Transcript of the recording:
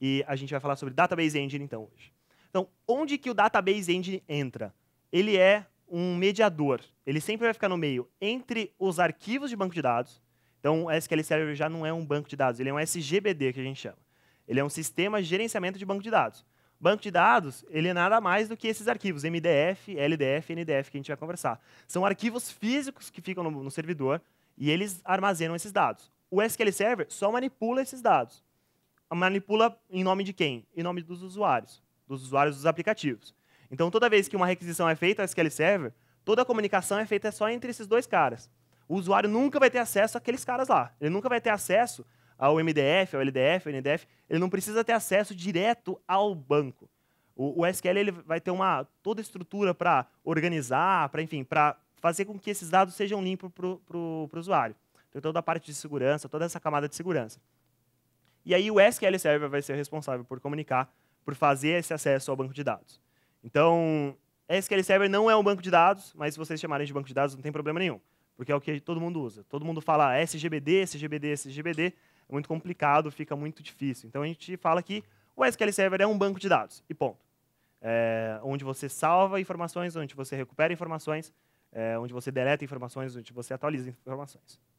E a gente vai falar sobre Database Engine, então, hoje. Então, onde que o Database Engine entra? Ele é um mediador. Ele sempre vai ficar no meio entre os arquivos de banco de dados. Então, o SQL Server já não é um banco de dados, ele é um SGBD, que a gente chama. Ele é um sistema de gerenciamento de banco de dados. Banco de dados, ele é nada mais do que esses arquivos, MDF, LDF, NDF, que a gente vai conversar. São arquivos físicos que ficam no, no servidor e eles armazenam esses dados. O SQL Server só manipula esses dados manipula em nome de quem? Em nome dos usuários, dos usuários dos aplicativos. Então, toda vez que uma requisição é feita ao SQL Server, toda a comunicação é feita só entre esses dois caras. O usuário nunca vai ter acesso àqueles caras lá. Ele nunca vai ter acesso ao MDF, ao LDF, ao NDF. Ele não precisa ter acesso direto ao banco. O, o SQL ele vai ter uma toda a estrutura para organizar, para enfim, para fazer com que esses dados sejam limpos para o usuário. Então, toda a parte de segurança, toda essa camada de segurança. E aí o SQL Server vai ser responsável por comunicar, por fazer esse acesso ao banco de dados. Então, SQL Server não é um banco de dados, mas se vocês chamarem de banco de dados não tem problema nenhum, porque é o que todo mundo usa. Todo mundo fala SGBD, SGBD, SGBD, é muito complicado, fica muito difícil. Então a gente fala que o SQL Server é um banco de dados, e ponto. É, onde você salva informações, onde você recupera informações, é, onde você deleta informações, onde você atualiza informações.